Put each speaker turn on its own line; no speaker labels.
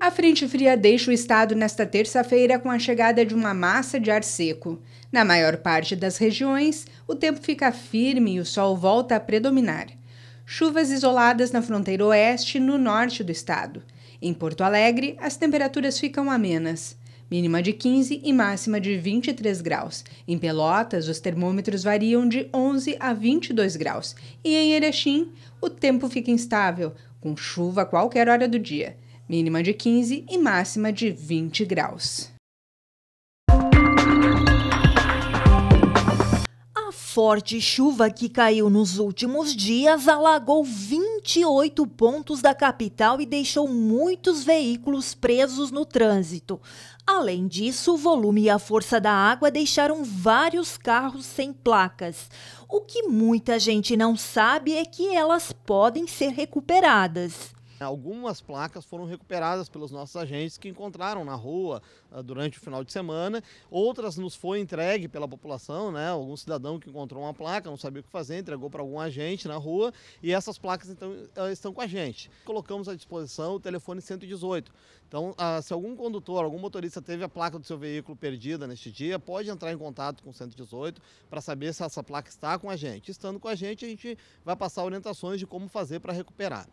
A frente fria deixa o estado nesta terça-feira com a chegada de uma massa de ar seco. Na maior parte das regiões, o tempo fica firme e o sol volta a predominar. Chuvas isoladas na fronteira oeste e no norte do estado. Em Porto Alegre, as temperaturas ficam amenas mínima de 15 e máxima de 23 graus. Em Pelotas, os termômetros variam de 11 a 22 graus. E em Erechim, o tempo fica instável, com chuva a qualquer hora do dia, mínima de 15 e máxima de 20 graus.
forte chuva que caiu nos últimos dias alagou 28 pontos da capital e deixou muitos veículos presos no trânsito. Além disso, o volume e a força da água deixaram vários carros sem placas. O que muita gente não sabe é que elas podem ser recuperadas.
Algumas placas foram recuperadas pelos nossos agentes que encontraram na rua ah, durante o final de semana, outras nos foi entregue pela população, né? Algum cidadão que encontrou uma placa, não sabia o que fazer, entregou para algum agente na rua e essas placas então ah, estão com a gente. Colocamos à disposição o telefone 118. Então, ah, se algum condutor, algum motorista teve a placa do seu veículo perdida neste dia, pode entrar em contato com o 118 para saber se essa placa está com a gente. Estando com a gente, a gente vai passar orientações de como fazer para recuperar.